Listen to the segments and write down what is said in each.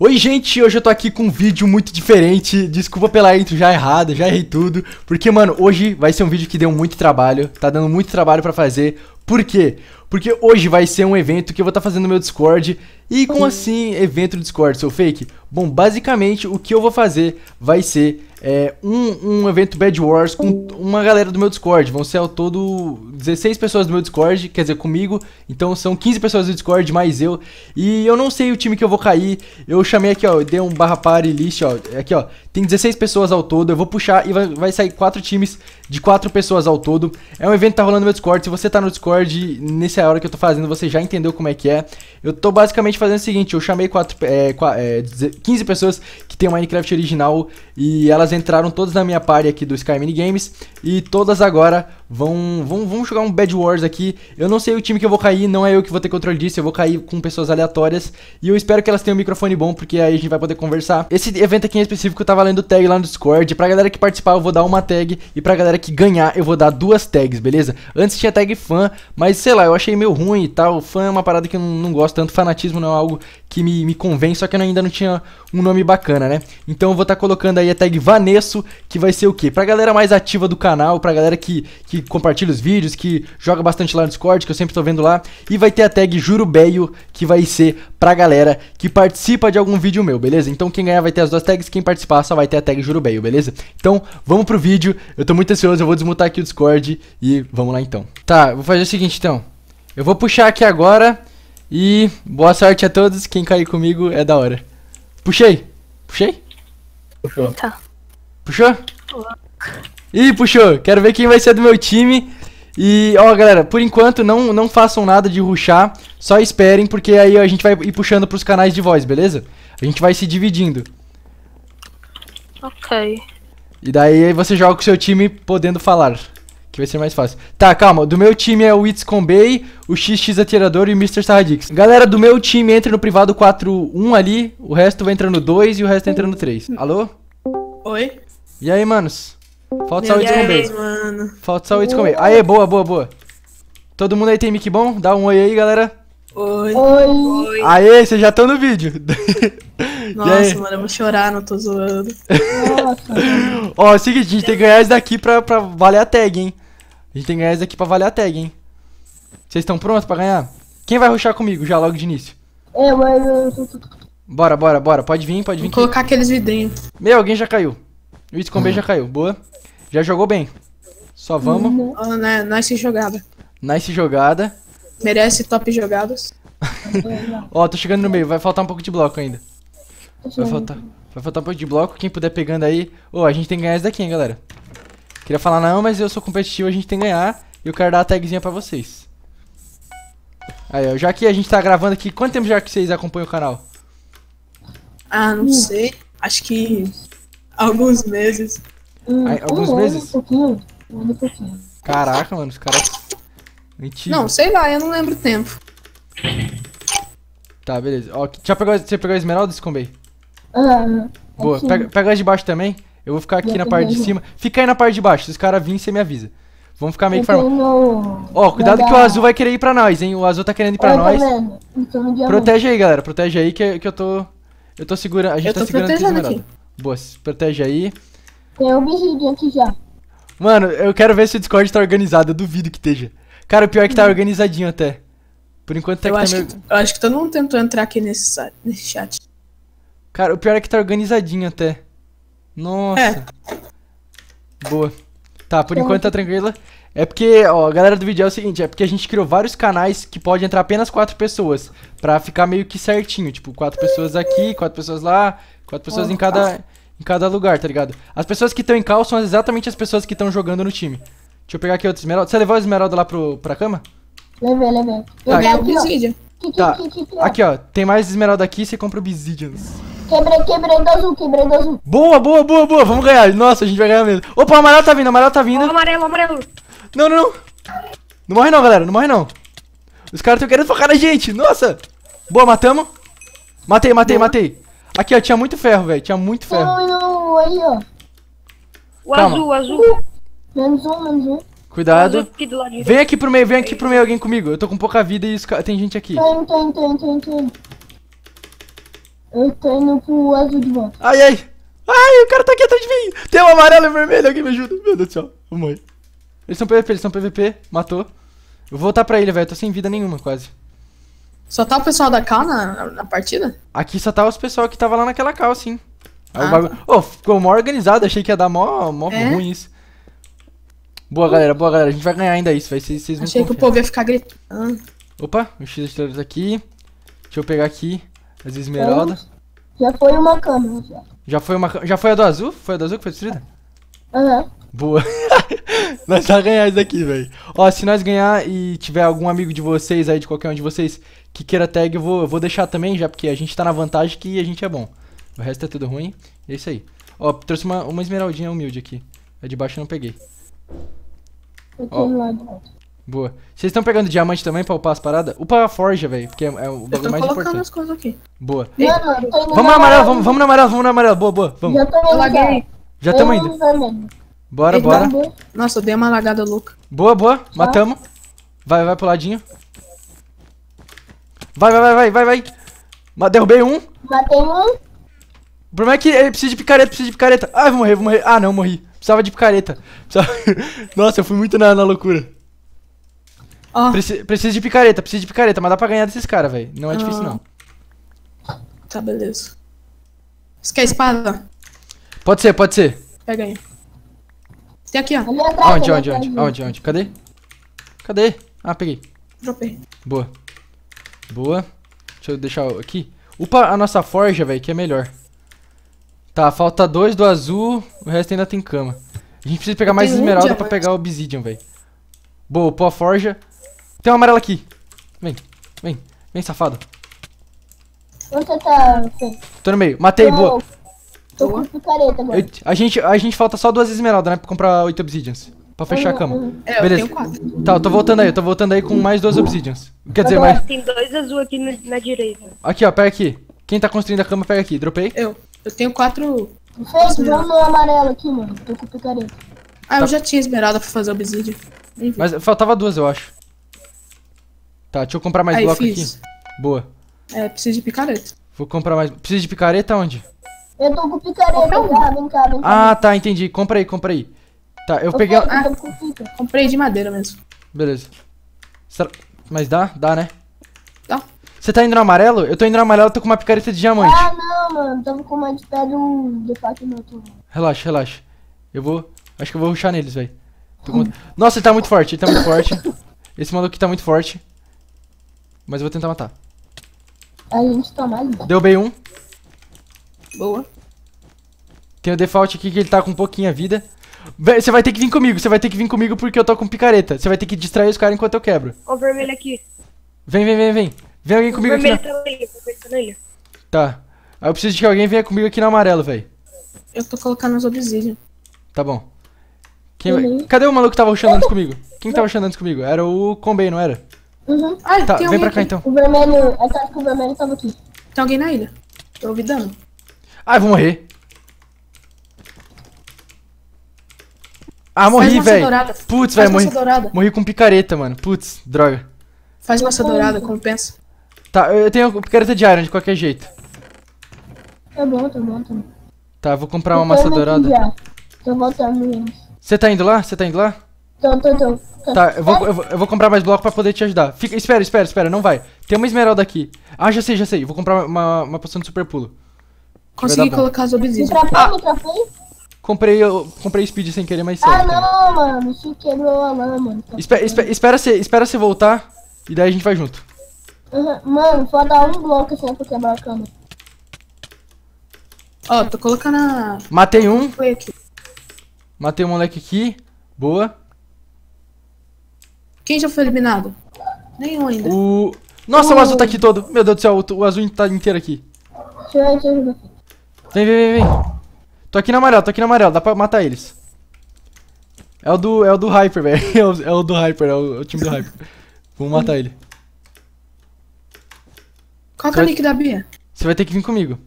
Oi gente, hoje eu tô aqui com um vídeo muito diferente, desculpa pela intro já errada, já errei tudo Porque mano, hoje vai ser um vídeo que deu muito trabalho, tá dando muito trabalho pra fazer Por quê? Porque hoje vai ser um evento que eu vou estar tá fazendo no meu Discord. E como uhum. assim evento do Discord, seu fake? Bom, basicamente o que eu vou fazer vai ser é, um, um evento Bad Wars com uma galera do meu Discord. Vão ser ao todo 16 pessoas do meu Discord, quer dizer, comigo. Então são 15 pessoas do Discord, mais eu. E eu não sei o time que eu vou cair. Eu chamei aqui, ó, dei um barra pare list, ó. Aqui, ó, tem 16 pessoas ao todo. Eu vou puxar e vai, vai sair quatro times de quatro pessoas ao todo. É um evento que tá rolando no meu Discord. Se você tá no Discord, nesse essa é a hora que eu tô fazendo, você já entendeu como é que é. Eu tô basicamente fazendo o seguinte, eu chamei quatro, é, é, 15 pessoas que tem o Minecraft original e elas entraram todas na minha party aqui do Sky Mini Games e todas agora vão, vão, vão jogar um Bad Wars aqui. Eu não sei o time que eu vou cair, não é eu que vou ter controle disso, eu vou cair com pessoas aleatórias e eu espero que elas tenham um microfone bom, porque aí a gente vai poder conversar. Esse evento aqui em específico tá valendo tag lá no Discord, pra galera que participar eu vou dar uma tag e pra galera que ganhar eu vou dar duas tags, beleza? Antes tinha tag fã, mas sei lá, eu achei achei meio ruim e tal. Fã é uma parada que eu não, gosto tanto. Fanatismo não é algo que me, me só que eu ainda não tinha um nome bacana, né? Então eu vou estar tá colocando aí a tag Vanesso, que vai ser o quê? Pra galera mais ativa do canal, pra galera que, que compartilha os vídeos, que joga bastante lá no Discord, que eu sempre tô vendo lá. E vai ter a tag Jurubeio, que vai ser pra galera que participa de algum vídeo meu, beleza? Então quem ganhar vai ter as duas tags, quem participar só vai ter a tag Jurubeio, beleza? Então vamos pro vídeo, eu tô muito ansioso, eu vou desmutar aqui o Discord e vamos lá então. Tá, vou fazer o seguinte então. Eu vou puxar aqui agora e boa sorte a todos. Quem cair comigo é da hora. Puxei. Puxei? Puxou. Tá. Puxou? Ih, puxou. Quero ver quem vai ser do meu time. E, ó, galera, por enquanto não, não façam nada de ruxar. Só esperem, porque aí a gente vai ir puxando pros canais de voz, beleza? A gente vai se dividindo. Ok. E daí você joga com o seu time podendo falar que vai ser mais fácil. Tá, calma. Do meu time é o It's Combay, o XX Atirador e o Mr. Saradix. Galera, do meu time entra no privado 4-1 ali, o resto vai entrando 2 e o resto entra no 3. Alô? Oi? E aí, manos? Falta só o Itzcom Bay. Mano. Falta só o It's Combay. Aê, boa, boa, boa. Todo mundo aí tem mic bom? Dá um oi aí, galera. Oi. Oi. Aê, vocês já estão no vídeo. Nossa, mano, eu vou chorar, não tô zoando. Nossa. Ó, é seguinte, a gente tem que ganhar isso daqui pra, pra valer a tag, hein? A gente tem que ganhar isso daqui pra valer a tag, hein? Vocês estão prontos pra ganhar? Quem vai ruxar comigo já logo de início? Eu, eu, tô... Bora, bora, bora. Pode vir, pode vir. Vou colocar aqueles vidrinhos. Meu, alguém já caiu. O Itcombe hum. já caiu. Boa. Já jogou bem. Só vamos. Uhum. Oh, nice jogada. Nice jogada. Merece top jogadas. Ó, tô chegando no meio, vai faltar um pouco de bloco ainda. Tá vai faltar. Vai faltar um pouco de bloco, quem puder pegando aí. Ô, oh, a gente tem que ganhar isso daqui, hein, galera. Queria falar não, mas eu sou competitivo, a gente tem que ganhar. E eu quero dar a tagzinha pra vocês. Aí, ó, já que a gente tá gravando aqui, quanto tempo já que vocês acompanham o canal? Ah, não hum. sei. Acho que alguns meses. Hum, aí, alguns meses? Um pouquinho. Um pouquinho. Caraca, mano, os caras Mentira. Não, sei lá, eu não lembro o tempo. Tá, beleza. Ó, já pegou, você pegou a esmeralda, Scumbei? Ah, Boa, pega, pega as de baixo também. Eu vou ficar aqui já na parte de cima. Fica aí na parte de baixo. Se os caras virem, você me avisa. Vamos ficar meio que farmando. Ó, oh, cuidado que o azul vai querer ir pra nós, hein? O azul tá querendo ir pra eu nós. Protege aí, galera. Protege aí que, que eu tô. Eu tô segurando. A gente eu tá segurando protegendo aqui. Boa, protege aí. Tem um beijinho aqui já. Mano, eu quero ver se o Discord tá organizado. Eu duvido que esteja. Cara, o pior é que tá hum. organizadinho até. Por enquanto tá eu acho, tá meio... que, eu acho que todo mundo tentou entrar aqui nesse, nesse chat. Cara, o pior é que tá organizadinho até. Nossa. É. Boa. Tá, por enquanto tá tranquila. É porque, ó, a galera do vídeo é o seguinte, é porque a gente criou vários canais que pode entrar apenas quatro pessoas, pra ficar meio que certinho, tipo, quatro pessoas aqui, quatro pessoas lá, quatro pessoas oh, em hum. cada em cada lugar, tá ligado? As pessoas que estão em cal são exatamente as pessoas que estão jogando no time. Deixa eu pegar aqui outro esmeralda. Você levou a esmeralda lá pro, pra cama? Levei, levei. Tá, levei aqui, obsidian. Tá. Aqui, ó. Tem mais esmeralda aqui, você compra obsidians. Quebrei, quebrei do azul, quebrei do azul. Boa, boa, boa, boa. Vamos ganhar. Nossa, a gente vai ganhar mesmo. Opa, o amarelo tá vindo, o amarelo tá vindo. Ó, amarelo, amarelo. Não, não, não. Não morre não, galera. Não morre não. Os caras estão querendo focar na gente. Nossa. Boa, matamos. Matei, matei, boa. matei. Aqui, ó. Tinha muito ferro, velho. Tinha muito ferro. não, aí, ó. O Calma. azul, o azul. Menos um, menos um. Cuidado. Aqui vem aqui pro meio, vem aqui pro meio alguém comigo. Eu tô com pouca vida e isso tem gente aqui. Tem, tem, tem, tem, tem. Eu tô indo pro azul de volta. Ai, ai. Ai, o cara tá aqui atrás de mim. Tem um amarelo e um vermelho, alguém me ajuda. Meu Deus do céu. Vamos aí. Eles são PVP, eles são PVP. Matou. Eu vou voltar pra ele, velho. Tô sem vida nenhuma, quase. Só tá o pessoal da cal na, na, partida? Aqui só tá os pessoal que tava lá naquela cal, sim. ah, tá. Ô, oh, ficou mó organizado. Achei que ia dar mó, mó é? ruim isso. Boa, galera, boa, galera. A gente vai ganhar ainda isso, vai. Vocês, vocês Achei que o povo ia ficar gritando. Opa, o X estrelas aqui. Deixa eu pegar aqui as esmeraldas. Então, já foi uma cama, já. Já foi uma Já foi a do azul? Foi a do azul que foi destruída? Aham. Uhum. Boa. nós vamos ganhar isso aqui, velho. Ó, se nós ganhar e tiver algum amigo de vocês aí, de qualquer um de vocês, que queira tag, eu vou, eu vou deixar também, já porque a gente tá na vantagem que a gente é bom. O resto é tudo ruim. É isso aí. Ó, trouxe uma, uma esmeraldinha humilde aqui. A de baixo eu não peguei. Eu tô lado. Boa. Vocês estão pegando diamante também pra upar as paradas? Upa a forja, velho, porque é, mais o Eu tô mais colocando importante. as coisas aqui. Boa. Vamos na amarela, vamos, vamos na amarela, vamos na amarela. Boa, boa, vamos. Já tô indo. laguei. Já estamos indo. Bora, bora. Nossa, eu dei uma lagada louca. Boa, boa. Tá. Matamos. Vai, vai pro ladinho. Vai, vai, vai, vai, vai, vai. Derrubei um. Matei um. O problema é que ele precisa de picareta, precisa de picareta. Ai, ah, vou morrer, vou morrer. Ah, não, morri. Precisava de picareta. Precisava... Nossa, eu fui muito na, na loucura. Oh. Preci preciso de picareta, preciso de picareta, mas dá pra ganhar desses caras, velho. Não é oh. difícil, não. Tá, beleza. Você quer espada? Pode ser, pode ser. Pega aí. Tem aqui, ó. Onde, onde, onde? Onde, onde? Cadê? Cadê? Ah, peguei. Dropei. Boa. Boa. Deixa eu deixar aqui. Upa a nossa forja, velho, que é melhor. Tá, falta dois do azul, o resto ainda tem cama. A gente precisa pegar mais esmeralda um pra pegar obsidian, velho. Boa, pô, a forja. Tem uma amarela aqui. Vem, vem, vem, safado. Onde você tá? Tô no meio. Matei, boa. Tô com picareta, mano. Eu, a, gente, a gente falta só duas esmeraldas, né? Pra comprar oito obsidians. Pra fechar a uhum, cama. Uhum. É, Beleza. eu tenho quatro. Tá, eu tô voltando aí. Eu tô voltando aí com mais duas obsidians. Quer dizer, mais... Tem dois azul aqui na, na direita. Aqui, ó. Pega aqui. Quem tá construindo a cama, pega aqui. Dropei. Eu. Eu tenho quatro. Vocês vão no amarelo aqui, mano. Tô com picareta. Ah, tá. eu já tinha esmeralda pra fazer obsidian. Mas faltava duas, eu acho. Tá, deixa eu comprar mais Aí, bloco fiz. aqui. Boa. É, preciso de picareta. Vou comprar mais. Precisa de picareta onde? Eu tô com picareta, um. cá, tá, vem cá, vem cá. Ah, tá, entendi. Compra aí, compra aí. Tá, eu, eu peguei. Tô, a... comprei de madeira mesmo. Beleza. Será... Mas dá? Dá, né? Dá. Você tá indo no amarelo? Eu tô indo no amarelo, tô com uma picareta de diamante. Ah, não. Não, mano, tava com uma de pedra um departamento. Né? Relaxa, relaxa. Eu vou. Acho que eu vou ruxar neles, velho. Com... Nossa, ele tá muito forte, ele tá muito forte. Esse maluco aqui tá muito forte. Mas eu vou tentar matar. A gente tá mais. Deu bem um. Boa. Tem o default aqui que ele tá com pouquinha vida. Você vai ter que vir comigo, você vai ter que vir comigo porque eu tô com picareta. Você vai ter que distrair os caras enquanto eu quebro. Ó, o vermelho aqui. Vem, vem, vem, vem. Vem alguém o comigo vermelho aqui. na... tá nele, tá Tá. Aí eu preciso de que alguém venha comigo aqui no amarelo, velho. Eu tô colocando os obsidian. Tá bom. Quem uhum. vai... Cadê o maluco que tava rushando antes comigo? Quem que tava rushando antes comigo? Era o Combay, não era? Uhum. Ah, tá, vem pra cá aqui. então. O vermelho, a cara com o vermelho tava aqui. Tem alguém na ilha. Tô ouvidando. Ah, eu vou morrer. Ah, morri, velho. Putz, velho, morri. Dourada. Morri com picareta, mano. Putz, droga. Faz massa uhum. dourada, compensa. Tá, eu tenho picareta de iron de qualquer jeito. Tá bom, tá bom, tá bom. Tá, vou comprar uma então, massa dourada. Já. Tô voltando. Você tá indo lá? Você tá indo lá? Tô, tô, tô. Tá. tá, eu vou, eu vou, eu, vou, comprar mais bloco pra poder te ajudar. Fica, espera, espera, espera, não vai. Tem uma esmeralda aqui. Ah, já sei, já sei. Vou comprar uma, uma poção de super pulo. Consegui colocar as obsidian. Ultrapou, ultrapou? Ah! Comprei, eu comprei speed sem querer, mas Ah, não, mano. Isso quebrou a lama. Tá espera, espera, espera, você, espera você voltar e daí a gente vai junto. Uhum. Mano, só dá um bloco assim pra quebrar a cama. Ó, tô colocando a... Matei um. Matei um moleque aqui. Boa. Quem já foi eliminado? Nenhum ainda. O... Nossa, o azul tá aqui todo. Meu Deus do céu, o azul tá inteiro aqui. Deixa eu Vem, vem, vem, vem. Tô aqui na amarela, tô aqui na amarela. Dá pra matar eles. É o do, é o do Hyper, velho. É, o, é o do Hyper, é o, é o time do Hyper. Vamos matar ele. Qual que é o nick da Bia? Você vai ter que vir comigo.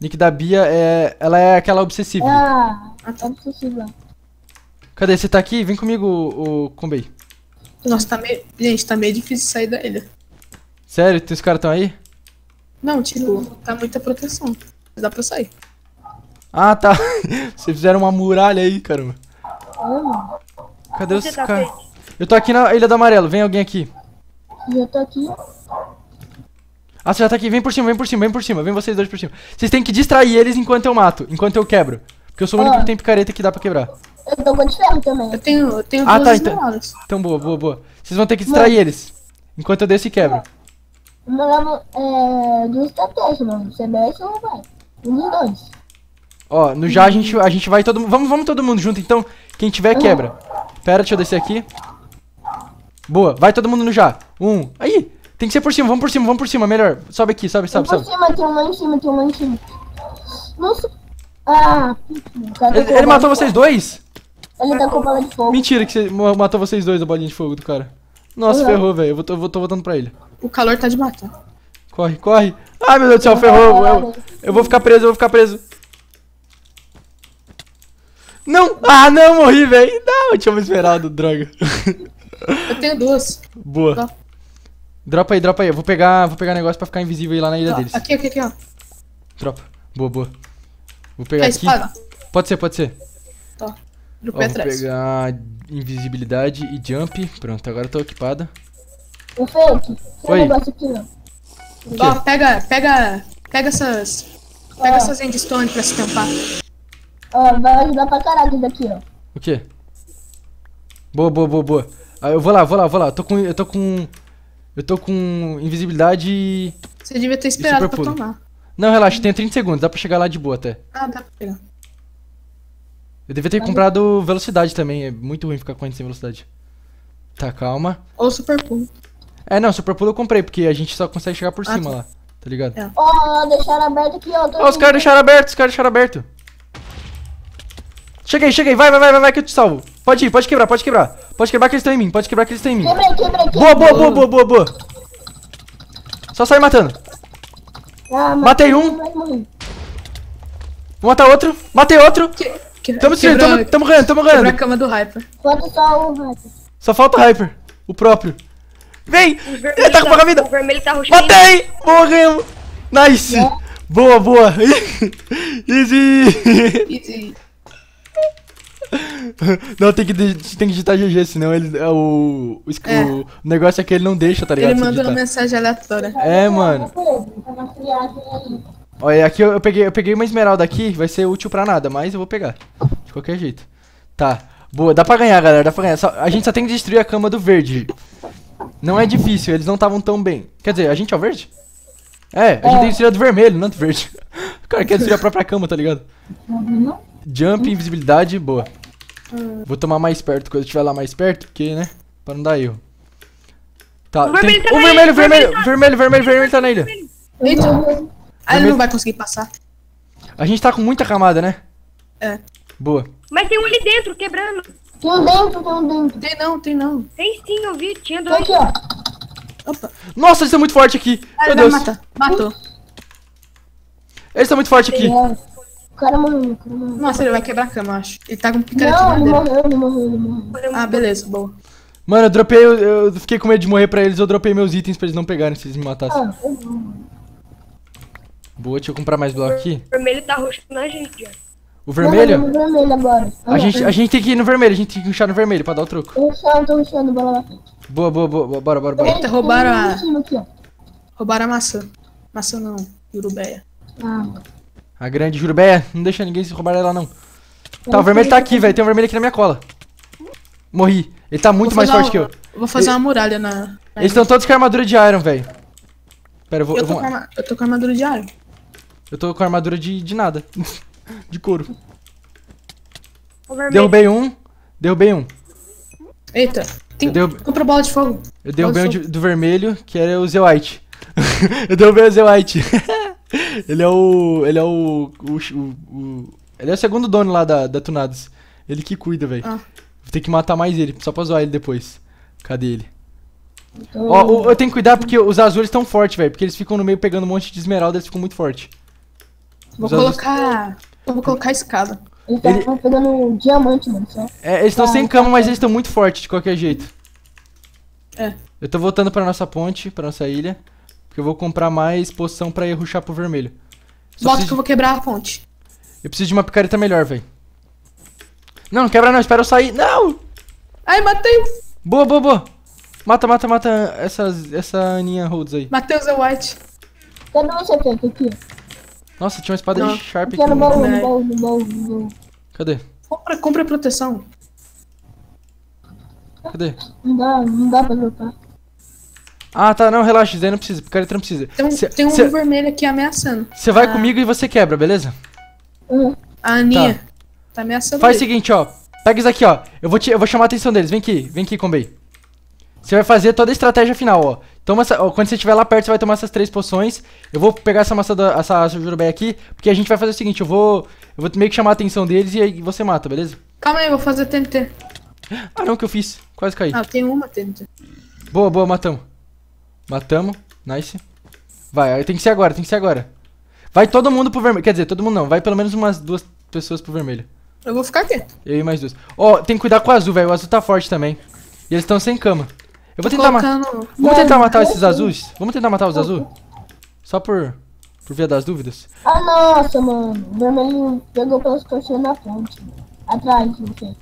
Nick da Bia é. Ela é aquela obsessiva. Ah, até tá obsessiva. Cadê? Você tá aqui? Vem comigo, o Kumbei. Nossa, tá meio. Gente, tá meio difícil sair da ilha. Sério? Os caras estão aí? Não, tipo, tá muita proteção. Dá pra sair. Ah, tá. Vocês fizeram uma muralha aí, caramba. Cadê Onde os tá caras? Eu tô aqui na Ilha do Amarelo, vem alguém aqui. Eu tô aqui. Ah, você já tá aqui. Vem por cima, vem por cima, vem por cima. Vem vocês dois por cima. Vocês têm que distrair eles enquanto eu mato, enquanto eu quebro. Porque eu sou o único ah. que tem picareta que dá pra quebrar. Eu tô com de ferro também. Eu tenho, eu tenho ah, duas tá, Então, então, boa, boa, boa. Vocês vão ter que distrair mano. eles. Enquanto eu desço e quebro. Mano, é, duas estratégias, mano. Você ou vai? Um dois. Ó, no já a gente, a gente vai todo mundo. Vamos, vamos todo mundo junto então. Quem tiver, quebra. Pera, deixa eu descer aqui. Boa, vai todo mundo no já. Um. Aí! Tem que ser por cima, vamos por cima, vamos por cima, melhor. Sobe aqui, sobe, sobe, sobe. Por cima, tem um lá em cima, tem um lá em cima. Nossa. Ah, ele, ele matou vocês dois? Ele tá com bola de fogo. Mentira que você matou vocês dois a bolinha de fogo do cara. Nossa, uhum. ferrou, velho. Eu vou, eu vou, tô voltando pra ele. O calor tá de matar. Corre, corre. Ai, meu Deus do céu, ferrou. Eu, eu vou ficar preso, eu vou ficar preso. Não! Ah, não, morri, velho. Não, eu tinha uma esmeralda, droga. Eu tenho duas. Boa. Tá. Dropa aí, dropa aí. Eu vou pegar, vou pegar negócio pra ficar invisível aí lá na ilha ó, deles. Aqui, aqui, aqui, ó. Dropa. Boa, boa. Vou pegar é, aqui. Espada. Pode ser, pode ser. Tá. ó, vou atrás. pegar invisibilidade e jump. Pronto, agora eu tô equipada. O Fake, Oi. ó, pega, pega, pega essas, pega ó. essas endstone pra se tampar. Ó, vai ajudar pra caralho daqui, ó. O quê? Boa, boa, boa, boa. Ah, eu vou lá, vou lá, vou lá. Tô com, eu tô com eu tô com invisibilidade e. Você devia ter esperado pra tomar. Não, relaxa, tem 30 segundos, dá pra chegar lá de boa até. Ah, dá pra pegar. Eu devia ter tá comprado bem. velocidade também, é muito ruim ficar correndo sem velocidade. Tá, calma. Ou super pulo. É, não, super pulo eu comprei, porque a gente só consegue chegar por ah, cima tá. lá, tá ligado? É. Ó, é. oh, deixaram aberto aqui, ó. Ó, oh, os caras deixaram aberto, os caras deixaram aberto. Cheguei, cheguei, vai, vai, vai, vai, que eu te salvo. Pode ir, pode quebrar, pode quebrar. Pode quebrar que eles estão em mim. Pode quebrar que eles estão em mim. Quebrei, quebrei, quebrei. Boa, boa, boa, boa, boa, Só sair matando. Ah, matei, um. Vou matar outro. Matei outro. Que, que, tamo destruindo, tamo, tamo ganhando, tamo ganhando. Quebra a cama do Hyper. Falta só o Hyper. Só falta o Hyper. O próprio. Vem! Ele tá com tá- pouca vida. O vermelho tá roxo. Matei! Boa, ganhamos. Nice. Yeah. É. Boa, boa. Easy. Easy. Não, tem que, tem que digitar GG, senão ele, é o, o, é. o negócio é que ele não deixa, tá ligado? Ele manda uma mensagem aleatória. É, mano. Olha, aqui eu, eu, peguei, eu peguei uma esmeralda aqui, vai ser útil pra nada, mas eu vou pegar. De qualquer jeito. Tá. Boa, dá pra ganhar, galera, dá pra ganhar. Só, a gente só tem que destruir a cama do verde. Não é difícil, eles não estavam tão bem. Quer dizer, a gente é o verde? É, a gente é. tem que destruir a do vermelho, não do verde. O cara quer destruir a própria cama, tá ligado? Jump, invisibilidade, boa. Vou tomar mais perto, quando eu estiver lá mais perto, porque, né? Pra não dar erro. Tá, o vermelho, tá o vermelho, vermelho, vermelho, tá- vermelho, vermelho, vermelho tá na ilha. Eita. Ah, ele não vai conseguir passar. A gente tá com muita camada, né? É. Boa. Mas tem um ali dentro, quebrando. Tem um dentro, tem um dentro. Tem não, tem não. Tem sim, eu vi. Tinha dois. Tá aqui, ó. Opa. Nossa, eles estão muito fortes aqui. Ah, Meu Deus. Mata. Matou. Eles estão muito fortes aqui. Nossa cara morreu o cara morreu. Nossa, ele vai quebrar a cama, acho. Ele tá com picareta Não, ele morreu, ele morreu, ele morreu. Ah, beleza, boa. Mano, eu dropei, eu, eu fiquei com medo de morrer pra eles, eu dropei meus itens pra eles não pegarem se eles me matassem. Ah, Boa, deixa eu comprar mais bloco aqui. O vermelho tá roxo na gente, ó. O vermelho? Não, vermelho agora. A, gente, a gente tem que ir no vermelho, a gente tem que ruxar no vermelho pra dar o troco. Tô ruxando, tô ruxando, bora lá. Boa, boa, boa, bora, bora, bora. Eita, roubaram a... Roubaram a maçã. Maçã não, urubeia. Ah. A grande Jurubeia, Não deixa ninguém se roubar ela, não. Tá, o vermelho tá aqui, velho. Tem um vermelho aqui na minha cola. Morri. Ele tá muito mais forte uma, que eu. Vou fazer uma muralha na... Eles estão todos com armadura de iron, velho. Pera, eu vou... Eu tô, eu, vou... Arma... eu tô, com armadura de iron. Eu tô com armadura de, de nada. de couro. Derrubei um. Derrubei um. Eita. Tem... Deu... Compra bola de fogo. Eu derrubei um de... do vermelho, que era o Zeoite. eu derrubei o Zeoite. Ele é o. Ele é o. o, o ele é o segundo dono lá da, da Tunados. Ele que cuida, velho. Ah. Vou ter que matar mais ele, só pra zoar ele depois. Cadê ele? Então- Ó, oh, eu tenho que cuidar porque os azuis estão fortes, velho. Porque eles ficam no meio pegando um monte de esmeralda, eles ficam muito fortes. Vou colocar. Eu vou colocar a escada. Eles estão pegando diamante, mano. Só. É, eles estão ah, sem tá cama, mas tá. eles estão muito fortes de qualquer jeito. É. Eu tô voltando pra nossa ponte, pra nossa ilha eu vou comprar mais poção pra ir ruxar pro vermelho. Só Bota que eu vou quebrar a ponte. Eu preciso de uma picareta melhor, velho. Não, não quebra não, espera eu sair. Não! Ai, matei! Boa, boa, boa. Mata, mata, mata essas, essa Aninha Rhodes aí. Matheus é White. Cadê o CP aqui? Nossa, tinha uma espada não. Sharp aqui. No baú, no baú, no baú, no baú. Cadê? Compra, compra proteção. Cadê? Não dá, não dá pra lutar. Ah, tá, não, relaxa, daí não precisa, picareta não precisa. Tem um, cê, tem um cê, vermelho aqui ameaçando. Você vai ah. comigo e você quebra, beleza? Um. A Aninha tá, tá ameaçando. Faz o seguinte, ó. Pega isso aqui, ó. Eu vou, te, eu vou chamar a atenção deles. Vem aqui, vem aqui, Combei. Você vai fazer toda a estratégia final, ó. Toma essa, ó, quando você estiver lá perto, você vai tomar essas três poções. Eu vou pegar essa massa da essa, essa jurubé aqui, porque a gente vai fazer o seguinte, eu vou eu vou meio que chamar a atenção deles e aí você mata, beleza? Calma aí, eu vou fazer TNT. Ah, não, que eu fiz. Quase caí. Ah, tem uma TNT. Boa, boa, matamos. Matamos. Nice. Vai, tem que ser agora, tem que ser agora. Vai todo mundo pro vermelho. Quer dizer, todo mundo não. Vai pelo menos umas duas pessoas pro vermelho. Eu vou ficar aqui. Eu e mais duas. Ó, oh, tem que cuidar com o azul, velho. O azul tá forte também. E eles estão sem cama. Eu vou Tô tentar matar. Vamos tentar matar esses azuis? Vamos tentar matar os uhum. azuis? Só por. Por via das dúvidas. Ah, nossa, mano. O vermelho pegou pelas coxinhas da ponte. Atrás, não sei.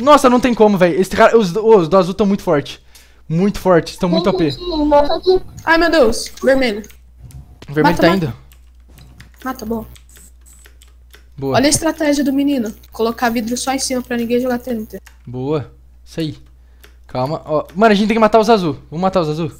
Nossa, não tem como, velho. Esse cara. Os, os do azul estão muito fortes. Muito forte, estão muito OP. Ai meu Deus, vermelho. O vermelho mata, tá mata. indo. Ah, tá bom. Boa. Olha a estratégia do menino. Colocar vidro só em cima pra ninguém jogar TNT. Boa. Isso aí. Calma. Ó, mano, a gente tem que matar os azul. Vamos matar os azul?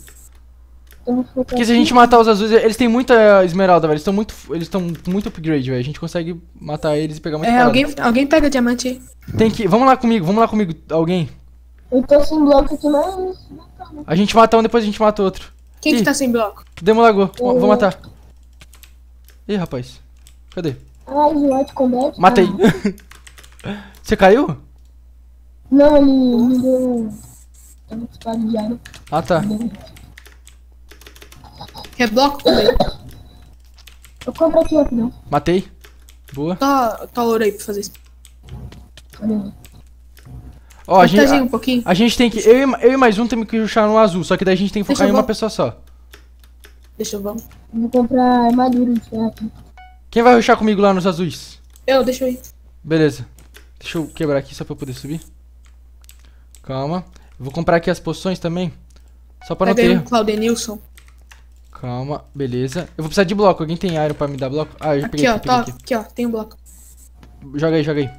Porque se a gente matar os azuis, eles têm muita esmeralda, velho. Eles estão muito, eles estão muito upgrade, velho. A gente consegue matar eles e pegar muita É, alguém, alguém pega diamante. Tem que, vamos lá comigo, vamos lá comigo, alguém. Eu então, tô sem bloco aqui, mas. É a gente mata um, depois a gente mata outro. Quem Ih, que tá sem bloco? Demolagou. Uhum. Vou matar. Ih, rapaz. Cadê? Ai, ah, o Light Combat. Matei. Ah. Você caiu? Não, ele me deu. Tá muito de Ah, tá. Quer bloco com ele? Eu comprei aqui rapidão. Matei. Boa. Tá, tá ouro aí pra fazer isso. Cadê? Ó, a gente, um pouquinho. A, a gente tem que. Eu e, eu e mais um temos que ruxar no azul, só que daí a gente tem que focar em uma pessoa só. Deixa eu vamos. Vou comprar armadura no teatro. Quem vai ruxar comigo lá nos azuis? Eu, deixa eu ir. Beleza. Deixa eu quebrar aqui só pra eu poder subir. Calma. vou comprar aqui as poções também. Só pra não ter. Um Claudenilson. Calma, beleza. Eu vou precisar de bloco. Alguém tem iron pra me dar bloco? Ah, eu já aqui, peguei, ó, aqui, peguei tá, aqui. aqui, ó. Tem um bloco. Joga aí, joga aí.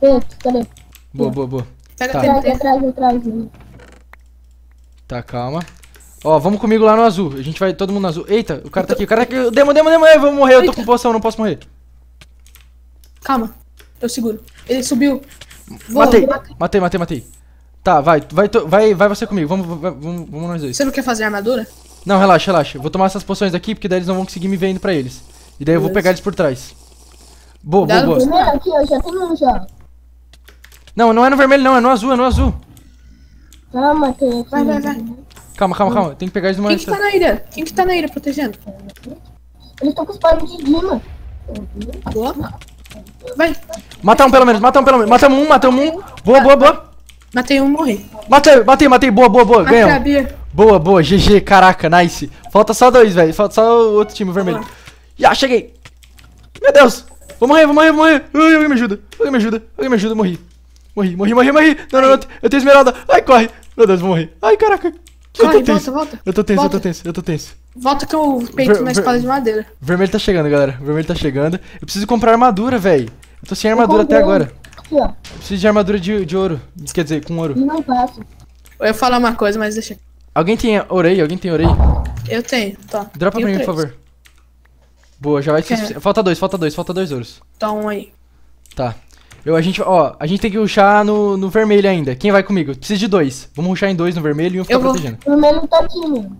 Pronto, cadê? Boa, boa, boa. Pega, tá. Atrás, atrás, atrás. Né? Tá, calma. Ó, vamos comigo lá no azul. A gente vai todo mundo no azul. Eita, o cara tá aqui. O cara tá aqui. Demo, demo, demo. Eu vou morrer. Eu tô com poção, não posso morrer. Calma. Eu seguro. Ele subiu. matei. matei, matei, matei. Tá, vai, vai, vai, vai você comigo. Vamos, vamos, vamos nós dois. Você não quer fazer armadura? Não, relaxa, relaxa. Vou tomar essas poções aqui, porque daí eles não vão conseguir me ver indo pra eles. E daí eu vou pegar eles por trás. Boa, boa, boa. aqui, já já. Não, não é no vermelho, não. É no azul, é no azul. Calma, tem aqui. Vai, vai, vai. Calma, calma, calma. Tem que pegar eles numa... Quem que tá na ilha? Quem que tá na ilha protegendo? Eles estão tá com os barulhos de lima. Boa. Vai. Mata um pelo menos, mata um pelo menos. Matamos um, matamos um. Boa, boa, boa. Matei um, morri. Matei, matei, matei. Boa, boa, boa. Ganhamos. Boa, boa. GG, caraca, nice. Falta só dois, velho. Falta só o outro time, o vermelho. Já, cheguei. Meu Deus. Vou morrer, vou morrer, vou morrer. Ai, alguém me ajuda. Alguém me ajuda. Alguém me ajuda, morri. Morri, morri, morri, morri. Não, não, não, eu tenho esmeralda. Ai, corre. Meu Deus, vou morrer. Ai, caraca. Corre, volta, volta. Eu tô tenso, volta. eu tô tenso, eu tô tenso. Volta que eu peito ver, na espada de madeira. Vermelho tá chegando, galera. Vermelho tá chegando. Eu preciso comprar armadura, velho. Eu tô sem armadura até agora. Aqui, ó. Eu preciso de armadura de, de ouro. Quer dizer, com ouro. Não basta. Eu ia falar uma coisa, mas deixa. Alguém tem orei? Alguém tem orei? Eu tenho, tá. Dropa pra mim, por favor. Boa, já vai. Falta dois, falta dois, falta dois ouros. então um aí. Tá. Eu, a, gente, ó, a gente tem que ruxar no, no vermelho ainda. Quem vai comigo? Precisa de dois. Vamos ruxar em dois no vermelho e um ficar eu protegendo. o meu não tá aqui,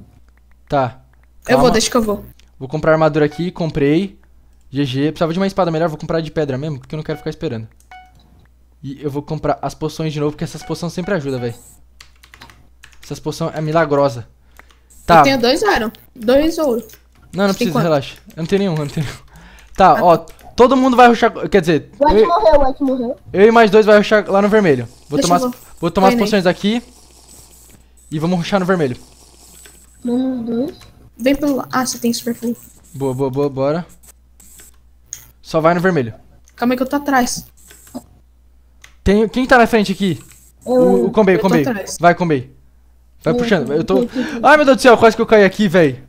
Tá. Calma. Eu vou, tá. deixa que eu vou. Vou comprar armadura aqui, comprei. GG. Precisava de uma espada melhor, vou comprar de pedra mesmo, porque eu não quero ficar esperando. E eu vou comprar as poções de novo, porque essas poções sempre ajudam, velho. Essas poções é milagrosa. Tá. Eu tenho dois iron, dois ouro. Não, não Você precisa, relaxa. Eu não tenho nenhum, eu não tenho nenhum. Tá, ah, ó, tá. Todo mundo vai ruxar. Quer dizer. O Ed eu, morreu, o Ed morreu. Eu e mais dois vai ruxar lá no vermelho. Vou tomar, as, vou tomar as poções aqui. E vamos ruxar no vermelho. Um, dois. Vem pelo. Ah, você tem super full. Boa, boa, boa, bora. Só vai no vermelho. Calma aí que eu tô atrás. Tem... Quem tá na frente aqui? Eu... O, o Combei, o Combei. Vai, Combei. Vai eu, puxando, eu tô... Ai, meu Deus do céu, quase que eu caí aqui, velho.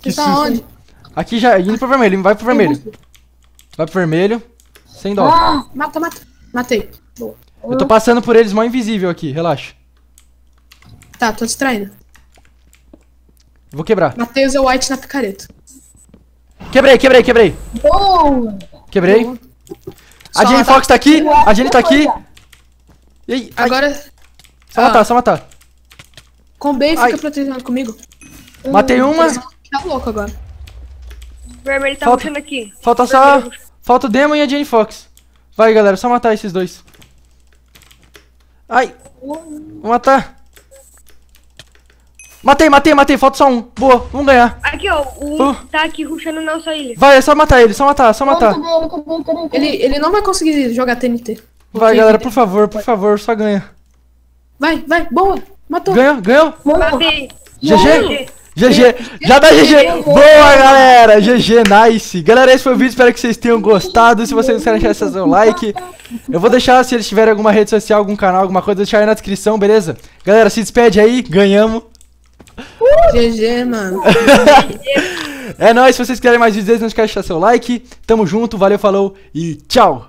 Que você tá Onde? Aqui já, indo pro vermelho, vai pro vermelho. Vai pro vermelho. Sem dó. Ah, mata, mata. Matei. Boa. Eu tô passando por eles mó invisível aqui, relaxa. Tá, tô distraindo. Vou quebrar. Matei o Zé White na picareta. Quebrei, quebrei, quebrei. Boa! Quebrei. A Jenny Fox tá aqui, a Jenny tá aqui. Ei, Agora. Só ah. matar, só matar. Combei fica Ai. protegendo comigo. Matei hum, uma. Tá louco agora. O vermelho tá Falta... aqui. Falta só. Vermelho. Falta o Demon e a Jane Fox. Vai, galera, só matar esses dois. Ai. Vou matar. Matei, matei, matei. Falta só um. Boa, vamos ganhar. Aqui, ó. O uh. tá aqui ruxando nossa ilha. Vai, é só matar ele, só matar, só matar. Ele, ele não vai conseguir jogar TNT. Vai, galera, por favor, por favor, só ganha. Vai, vai, boa. Matou. Ganhou, ganhou. Matei. GG. GG, já dá GG. Boa, galera. GG, nice. Galera, esse foi o vídeo. Espero que vocês tenham gostado. Se vocês querem deixar seu like, eu vou deixar, se eles tiverem alguma rede social, algum canal, alguma coisa, deixar aí na descrição, beleza? Galera, se despede aí. Ganhamos. GG, uh! mano. é nóis. Se vocês quiserem mais vídeos, não esquece de deixar seu like. Tamo junto. Valeu, falou e tchau.